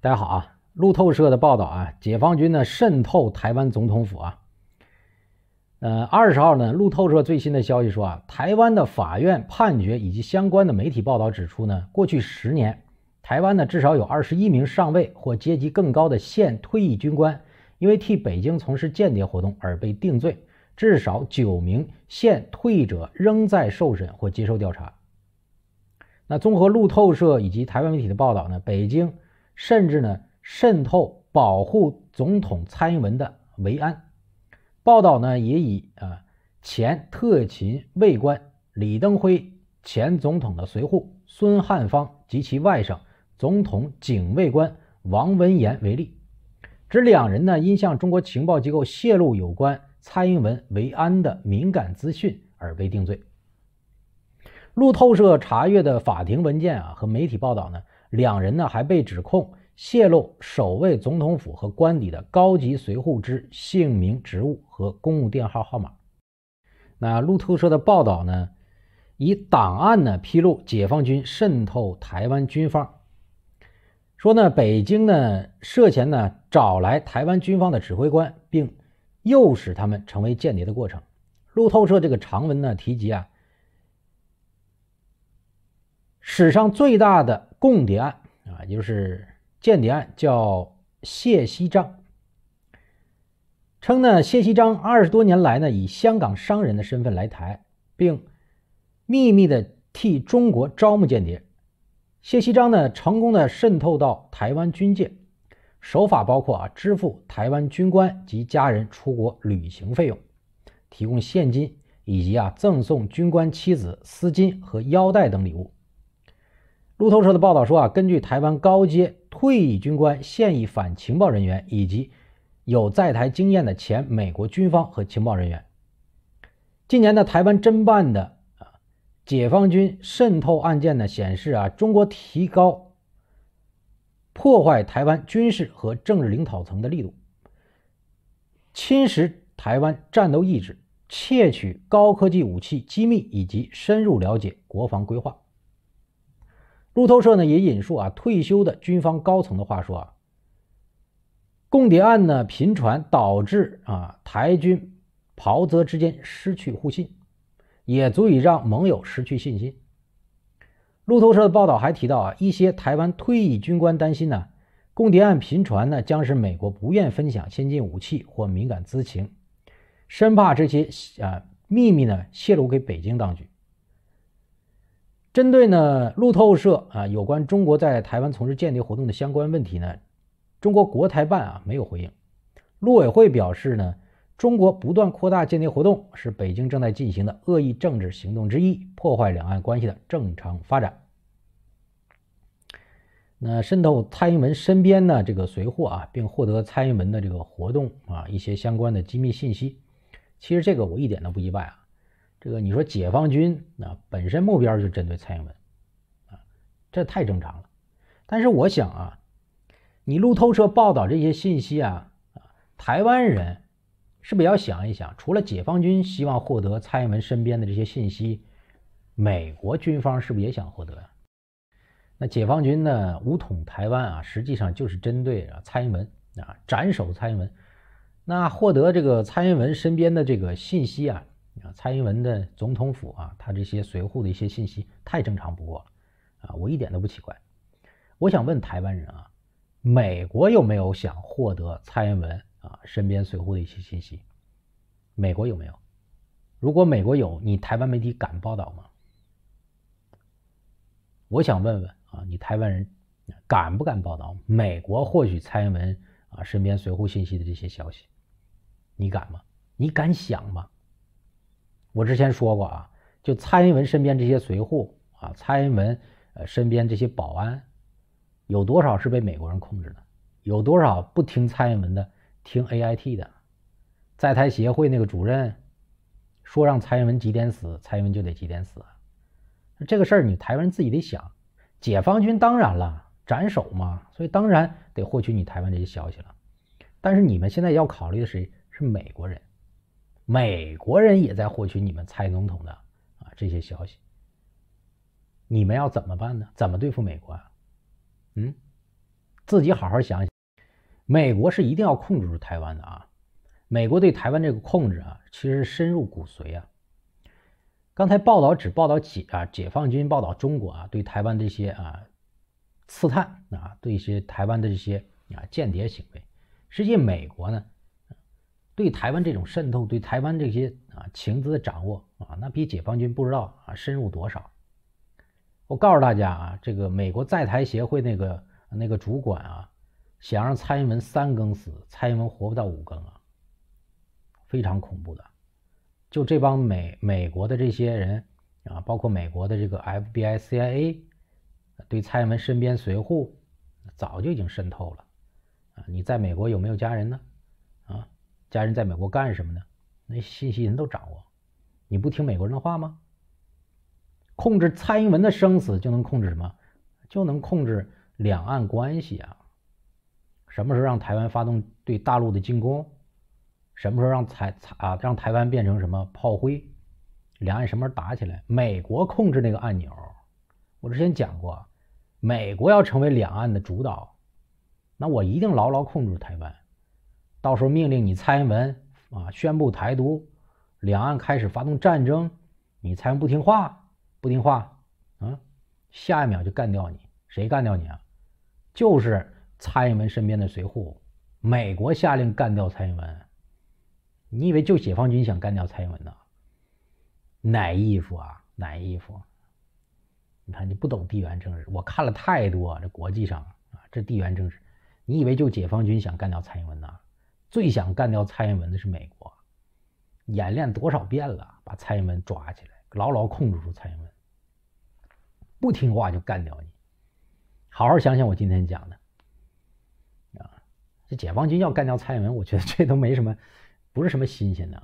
大家好啊，路透社的报道啊，解放军呢渗透台湾总统府啊。呃，二十号呢，路透社最新的消息说啊，台湾的法院判决以及相关的媒体报道指出呢，过去十年，台湾呢至少有二十一名上位或阶级更高的现退役军官，因为替北京从事间谍活动而被定罪，至少九名现退役者仍在受审或接受调查。那综合路透社以及台湾媒体的报道呢，北京。甚至呢，渗透保护总统蔡英文的维安报道呢，也以啊前特勤卫官李登辉前总统的随护孙汉芳及其外甥总统警卫官王文言为例，指两人呢因向中国情报机构泄露有关蔡英文维安的敏感资讯而被定罪。路透社查阅的法庭文件啊和媒体报道呢。两人呢还被指控泄露守卫总统府和官邸的高级随护之姓名、职务和公务电号号码。那路透社的报道呢，以档案呢披露解放军渗透台湾军方，说呢北京呢涉嫌呢找来台湾军方的指挥官，并诱使他们成为间谍的过程。路透社这个长文呢提及啊。史上最大的共谍案啊，也就是间谍案，叫谢锡章。称呢，谢锡章二十多年来呢，以香港商人的身份来台，并秘密的替中国招募间谍。谢锡章呢，成功的渗透到台湾军界，手法包括啊，支付台湾军官及家人出国旅行费用，提供现金以及啊，赠送军官妻子丝巾和腰带等礼物。路透社的报道说啊，根据台湾高阶退役军官、现役反情报人员以及有在台经验的前美国军方和情报人员，今年的台湾侦办的啊解放军渗透案件呢，显示啊，中国提高破坏台湾军事和政治领导层的力度，侵蚀台湾战斗意志，窃取高科技武器机密以及深入了解国防规划。路透社呢也引述啊退休的军方高层的话说啊，共谍案呢频传，导致啊台军袍泽之间失去互信，也足以让盟友失去信心。路透社的报道还提到啊一些台湾退役军官担心呢，共谍案频传呢，将使美国不愿分享先进武器或敏感资情，生怕这些啊秘密呢泄露给北京当局。针对呢路透社啊有关中国在台湾从事间谍活动的相关问题呢，中国国台办啊没有回应。陆委会表示呢，中国不断扩大间谍活动是北京正在进行的恶意政治行动之一，破坏两岸关系的正常发展。那渗透蔡英文身边呢这个随货啊，并获得蔡英文的这个活动啊一些相关的机密信息，其实这个我一点都不意外啊。这个你说解放军啊，本身目标就针对蔡英文，啊，这太正常了。但是我想啊，你路透社报道这些信息啊，啊，台湾人是不是要想一想，除了解放军希望获得蔡英文身边的这些信息，美国军方是不是也想获得呀？那解放军呢，武统台湾啊，实际上就是针对蔡英文啊，斩首蔡英文。那获得这个蔡英文身边的这个信息啊。啊，蔡英文的总统府啊，他这些随扈的一些信息太正常不过了，啊，我一点都不奇怪。我想问台湾人啊，美国有没有想获得蔡英文啊身边随扈的一些信息？美国有没有？如果美国有，你台湾媒体敢报道吗？我想问问啊，你台湾人敢不敢报道美国获取蔡英文啊身边随扈信息的这些消息？你敢吗？你敢想吗？我之前说过啊，就蔡英文身边这些随护啊，蔡英文呃身边这些保安，有多少是被美国人控制的？有多少不听蔡英文的，听 A I T 的？在台协会那个主任说让蔡英文几点死，蔡英文就得几点死。这个事儿你台湾自己得想。解放军当然了，斩首嘛，所以当然得获取你台湾这些消息了。但是你们现在要考虑的是，是美国人。美国人也在获取你们蔡总统的啊这些消息，你们要怎么办呢？怎么对付美国？啊？嗯，自己好好想想。美国是一定要控制住台湾的啊！美国对台湾这个控制啊，其实深入骨髓啊。刚才报道只报道解啊解放军报道中国啊对台湾这些啊刺探啊对一些台湾的这些啊间谍行为，实际美国呢？对台湾这种渗透，对台湾这些啊情资的掌握啊，那比解放军不知道啊深入多少。我告诉大家啊，这个美国在台协会那个那个主管啊，想让蔡英文三更死，蔡英文活不到五更啊，非常恐怖的。就这帮美美国的这些人啊，包括美国的这个 FBI、CIA，对蔡英文身边随护早就已经渗透了啊。你在美国有没有家人呢？家人在美国干什么呢？那信息人都掌握，你不听美国人的话吗？控制蔡英文的生死就能控制什么？就能控制两岸关系啊！什么时候让台湾发动对大陆的进攻？什么时候让台啊让台湾变成什么炮灰？两岸什么时候打起来？美国控制那个按钮。我之前讲过，美国要成为两岸的主导，那我一定牢牢控制台湾。到时候命令你蔡英文啊，宣布台独，两岸开始发动战争，你蔡英文不听话，不听话，啊，下一秒就干掉你，谁干掉你啊？就是蔡英文身边的随护，美国下令干掉蔡英文，你以为就解放军想干掉蔡英文呢？哪衣服啊，哪衣服？你看你不懂地缘政治，我看了太多这国际上啊，这地缘政治，你以为就解放军想干掉蔡英文呢？最想干掉蔡英文的是美国，演练多少遍了，把蔡英文抓起来，牢牢控制住蔡英文，不听话就干掉你。好好想想我今天讲的。啊，这解放军要干掉蔡英文，我觉得这都没什么，不是什么新鲜的。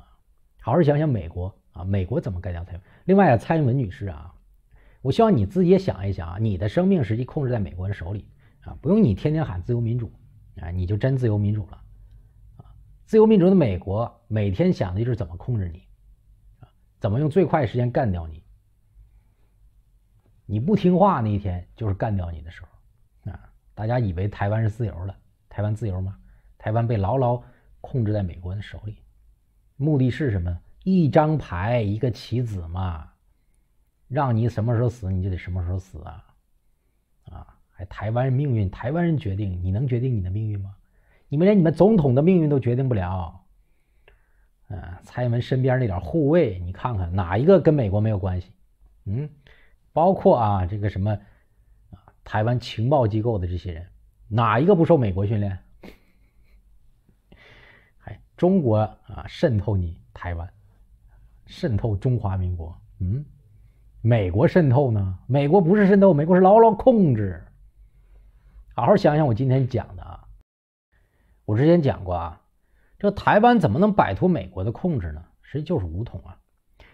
好好想想美国啊，美国怎么干掉蔡英文？另外啊，蔡英文女士啊，我希望你自己也想一想啊，你的生命实际控制在美国人手里啊，不用你天天喊自由民主啊，你就真自由民主了。自由民主的美国每天想的就是怎么控制你，怎么用最快的时间干掉你。你不听话那一天就是干掉你的时候。啊，大家以为台湾是自由了？台湾自由吗？台湾被牢牢控制在美国人手里，目的是什么？一张牌，一个棋子嘛，让你什么时候死你就得什么时候死啊！啊，还台湾人命运，台湾人决定，你能决定你的命运吗？你们连你们总统的命运都决定不了，嗯，蔡英文身边那点护卫，你看看哪一个跟美国没有关系？嗯，包括啊这个什么台湾情报机构的这些人，哪一个不受美国训练？哎，中国啊渗透你台湾，渗透中华民国，嗯，美国渗透呢？美国不是渗透，美国是牢牢控制。好好想想我今天讲的啊。我之前讲过啊，这台湾怎么能摆脱美国的控制呢？实际就是武统啊，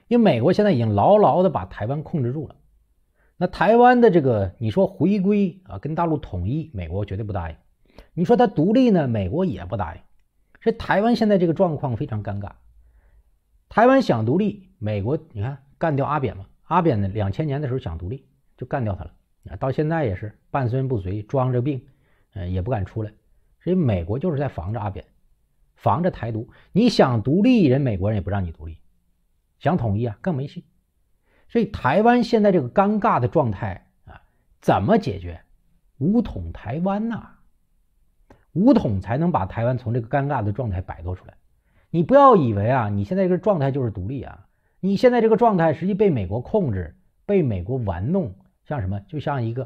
因为美国现在已经牢牢的把台湾控制住了。那台湾的这个，你说回归啊，跟大陆统一，美国绝对不答应；你说它独立呢，美国也不答应。所以台湾现在这个状况非常尴尬。台湾想独立，美国你看干掉阿扁嘛？阿扁呢，两千年的时候想独立，就干掉他了。啊，到现在也是半身不遂，装着病，嗯，也不敢出来。所以美国就是在防着阿扁，防着台独。你想独立，人美国人也不让你独立；想统一啊，更没戏。所以台湾现在这个尴尬的状态啊，怎么解决？武统台湾呐，武统才能把台湾从这个尴尬的状态摆脱出来。你不要以为啊，你现在这个状态就是独立啊，你现在这个状态实际被美国控制，被美国玩弄，像什么？就像一个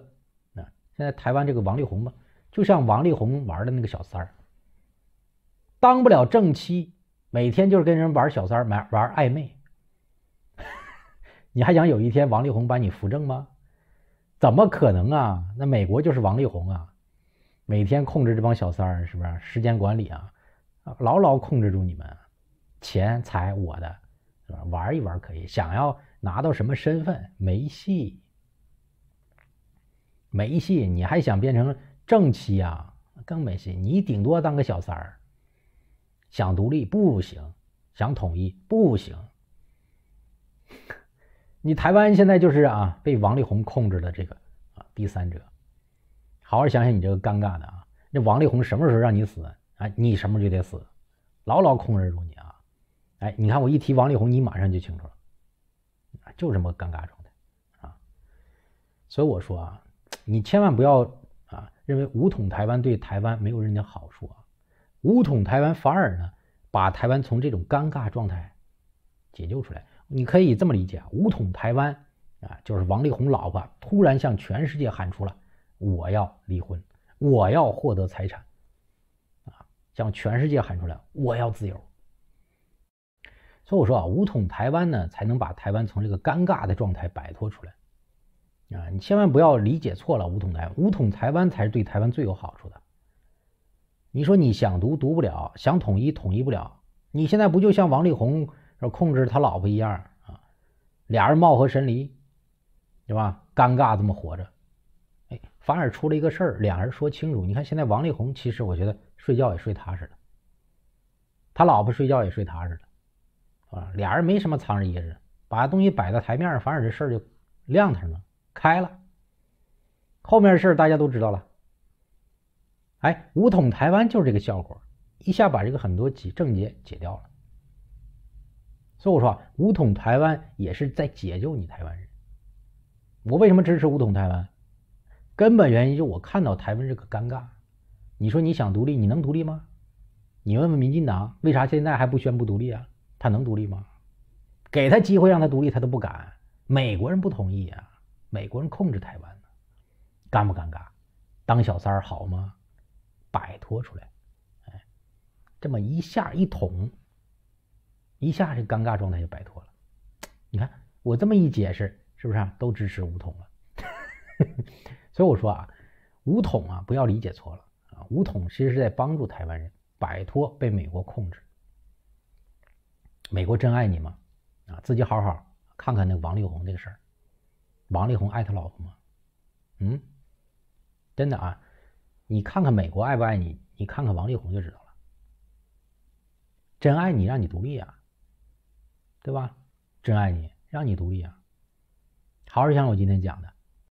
啊，现在台湾这个王力宏吧。就像王力宏玩的那个小三儿，当不了正妻，每天就是跟人玩小三儿，玩玩暧昧。你还想有一天王力宏把你扶正吗？怎么可能啊？那美国就是王力宏啊，每天控制这帮小三儿，是不是时间管理啊？牢牢控制住你们，钱财我的，玩一玩可以，想要拿到什么身份没戏，没戏。你还想变成？正妻啊，更没戏。你顶多当个小三儿。想独立不行，想统一不行。你台湾现在就是啊，被王力宏控制的这个啊第三者。好好想想，你这个尴尬的啊，那王力宏什么时候让你死？哎，你什么时候就得死，牢牢控制住你啊！哎，你看我一提王力宏，你马上就清楚了，就这么尴尬状态啊。所以我说啊，你千万不要。啊，认为武统台湾对台湾没有任何好处啊，武统台湾反而呢把台湾从这种尴尬状态解救出来。你可以这么理解啊，统台湾啊就是王力宏老婆突然向全世界喊出了我要离婚，我要获得财产，啊向全世界喊出来我要自由。所以我说啊，武统台湾呢才能把台湾从这个尴尬的状态摆脱出来。啊，你千万不要理解错了，武统台武统台湾才是对台湾最有好处的。你说你想独，独不了；想统一，统一不了。你现在不就像王力宏要控制他老婆一样啊？俩人貌合神离，对吧？尴尬这么活着，哎，反而出了一个事儿，俩人说清楚。你看现在王力宏，其实我觉得睡觉也睡踏实了，他老婆睡觉也睡踏实了，啊，俩人没什么藏着掖着，把东西摆在台面上，反而这事儿就亮堂了。开了，后面的事大家都知道了。哎，武统台湾就是这个效果，一下把这个很多结症结解掉了。所以我说，武统台湾也是在解救你台湾人。我为什么支持武统台湾？根本原因就我看到台湾这个尴尬。你说你想独立，你能独立吗？你问问民进党，为啥现在还不宣布独立啊？他能独立吗？给他机会让他独立，他都不敢。美国人不同意啊。美国人控制台湾呢，尴不尴尬？当小三儿好吗？摆脱出来，哎，这么一下一捅，一下这尴尬状态就摆脱了。你看我这么一解释，是不是都支持武统了？所以我说啊，武统啊，不要理解错了啊，武统其实是在帮助台湾人摆脱被美国控制。美国真爱你吗？啊，自己好好看看那个王力宏这个事儿。王力宏爱他老婆吗？嗯，真的啊，你看看美国爱不爱你，你看看王力宏就知道了。真爱你，让你独立啊，对吧？真爱你，让你独立啊，好好想我今天讲的。